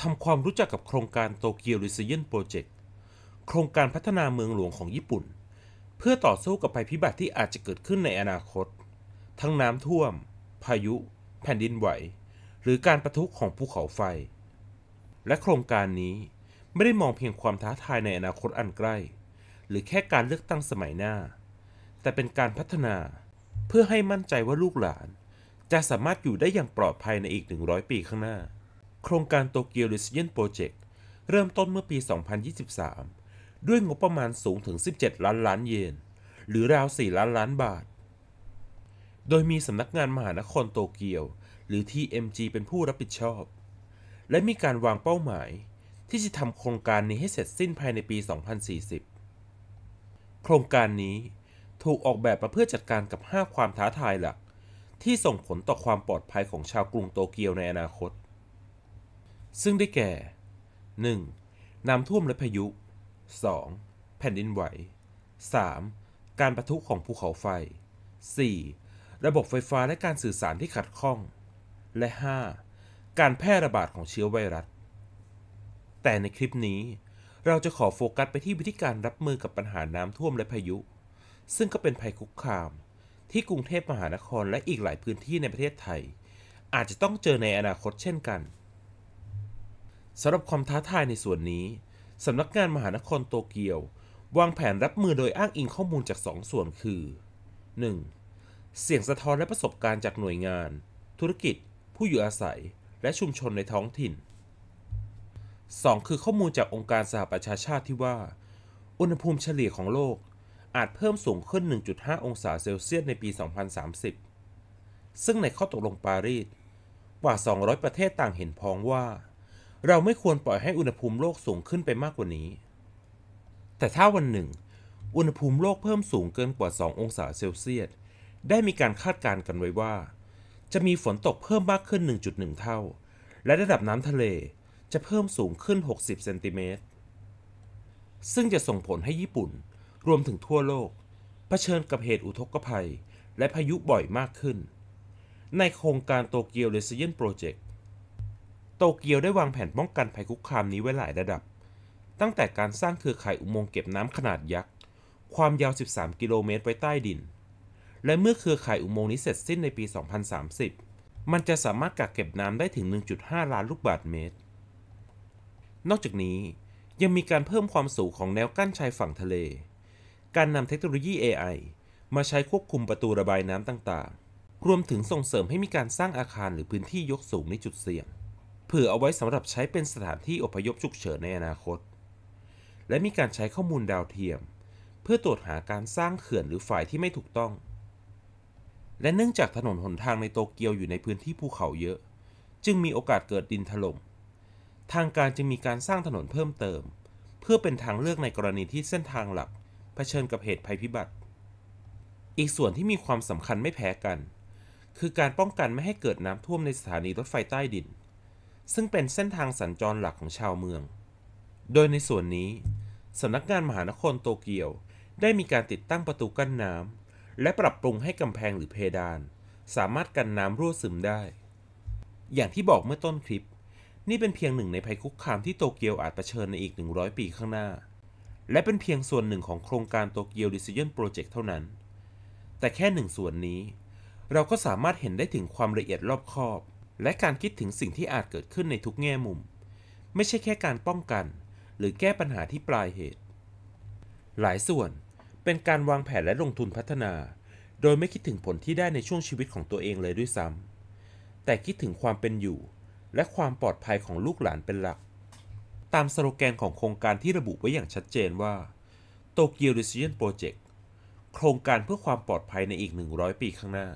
ทำความรู้จักกับโครงการโตเกียวริเซียนโปรเจกต์ โครงการพัฒนาเมืองหลวงของญี่ปุ่น เพื่อต่อสู้กับภัยพิบัติที่อาจจะเกิดขึ้นในอนาคต ทั้งน้ำท่วม พายุ แผ่นดินไหว หรือการประทุของภูเขาไฟ และโครงการนี้ไม่ได้มองเพียงความท้าทายในอนาคตอันใกล้ หรือแค่การเลือกตั้งสมัยหน้า แต่เป็นการพัฒนาเพื่อให้มั่นใจว่าลูกหลาน จะสามารถอยู่ได้อย่างปลอดภัยในอีก 100 ปีข้างหน้าโครงการโตเกียวดิสเยนโปรเจกต์เริ่มต้นเมื่อปี 2023 ด้วยงบประมาณสูงถึง 17 ล้านล้านเยน หรือราว 4 ล้านล้านบาท โดยมีสำนักงานมหานครโตเกียว หรือ TMG เป็นผู้รับผิดชอบ และมีการวางเป้าหมาย ที่จะทำโครงการนี้ให้เสร็จสิ้นภายในปี 2040 โครงการนี้ถูกออกแบบมาเพื่อจัดการกับ 5 ความท้าทายหลัก ที่ส่งผลต่อความปลอดภัยของชาวกรุงโตเกียวในอนาคตซึ่งได้แก่ 1. น้ำท่วมและพายุ 2. แผ่นดินไหว 3. การประทุของภูเขาไฟ 4. ระบบไฟฟ้าและการสื่อสารที่ขัดข้อง และ 5. การแพร่ระบาดของเชื้อไวรัส แต่ในคลิปนี้ เราจะขอโฟกัสไปที่วิธีการรับมือกับปัญหาน้ำท่วมและพายุ ซึ่งก็เป็นภัยคุกคาม ที่กรุงเทพมหานครและอีกหลายพื้นที่ในประเทศไทย อาจจะต้องเจอในอนาคตเช่นกันสำหรับความท้าทายในส่วนนี้ สำนักงานมหานครโตเกียว วางแผนรับมือโดยอ้างอิงข้อมูลจาก 2 ส่วนคือ 1. เสียงสะท้อนและประสบการณ์จากหน่วยงาน ธุรกิจ ผู้อยู่อาศัย และชุมชนในท้องถิ่น 2. คือข้อมูลจากองค์การสหประชาชาติที่ว่า อุณหภูมิเฉลี่ยของโลก อาจเพิ่มสูงขึ้น 1.5 องศาเซลเซียสในปี 2030 ซึ่งในข้อตกลงปารีสกว่า 200 ประเทศต่างเห็นพ้องว่าเราไม่ควรปล่อยให้อุณหภูมิโลกสูงขึ้นไปมากกว่านี้ แต่ถ้าวันหนึ่ง อุณหภูมิโลกเพิ่มสูงเกินกว่า 2 องศาเซลเซียส ได้มีการคาดการณ์กันไว้ว่า จะมีฝนตกเพิ่มมากขึ้น 1.1 เท่า และระดับน้ำทะเล จะเพิ่มสูงขึ้น 60 เซนติเมตร ซึ่งจะส่งผลให้ญี่ปุ่นรวมถึงทั่วโลก เผชิญกับเหตุอุทกภัย และพายุบ่อยมากขึ้น ในโครงการโตเกียวเรซิเยนโปรเจกต์โตเกียวได้วางแผนป้องกันภัยคุกคามนี้ไว้หลายระดับ ตั้งแต่การสร้างเครือข่ายอุโมงค์เก็บน้ำขนาดยักษ์ ความยาว 13 กิโลเมตรไว้ใต้ดิน และเมื่อเครือข่ายอุโมงค์นี้เสร็จสิ้นในปี 2030 มันจะสามารถกักเก็บน้ำได้ถึง 1.5 ล้านลูกบาศก์เมตร นอกจากนี้ยังมีการเพิ่มความสูงของแนวกั้นชายฝั่งทะเล การนำเทคโนโลยี AI มาใช้ควบคุมประตูระบายน้ำต่างๆ รวมถึงส่งเสริมให้มีการสร้างอาคารหรือพื้นที่ยกสูงในจุดเสี่ยงเผื่อเอาไว้สำหรับใช้เป็นสถานที่อพยพฉุกเฉินในอนาคต และมีการใช้ข้อมูลดาวเทียม เพื่อตรวจหาการสร้างเขื่อนหรือฝ่ายที่ไม่ถูกต้อง และเนื่องจากถนนหนทางในโตเกียวอยู่ในพื้นที่ภูเขาเยอะ จึงมีโอกาสเกิดดินถลม่ม ทางการจึงมีการสร้างถนนเพิ่มเติม เพื่อเป็นทางเลือกในกรณีที่เส้นทางหลักเผชิญกับเหตุภัยพิบัติ อีกส่วนที่มีความสำคัญไม่แพ้กัน คือการป้องกันไม่ให้เกิดน้ำท่วมในสถานีรถไฟใต้ดินซึ่งเป็นเส้นทางสัญจรหลักของชาวเมือง โดยในส่วนนี้สำนักงานมหานครโตเกียวได้มีการติดตั้งประตูกั้นน้ำ และปรับปรุงให้กำแพงหรือเพดาน สามารถกันน้ำรั่วซึมได้ อย่างที่บอกเมื่อต้นคลิป นี่เป็นเพียงหนึ่งในภัยคุกคามที่โตเกียวอาจเผชิญในอีก 100 ปีข้างหน้า และเป็นเพียงส่วนหนึ่งของโครงการโตเกียวดิสเซียนโปรเจกต์เท่านั้น แต่แค่หนึ่งส่วนนี้ เราก็สามารถเห็นได้ถึงความละเอียดรอบคอบและการคิดถึงสิ่งที่อาจเกิดขึ้นในทุกแง่มุม ไม่ใช่แค่การป้องกันหรือแก้ปัญหาที่ปลายเหตุ หลายส่วนเป็นการวางแผนและลงทุนพัฒนา โดยไม่คิดถึงผลที่ได้ในช่วงชีวิตของตัวเองเลยด้วยซ้ำแต่คิดถึงความเป็นอยู่ และความปลอดภัยของลูกหลานเป็นหลัก ตามสโลแกนของโครงการที่ระบุไว้อย่างชัดเจนว่า Tokyo ิ e เ i ี i น n Project โครงการเพื่อความปลอดภัยในอีก 100 ปีข้างหน้า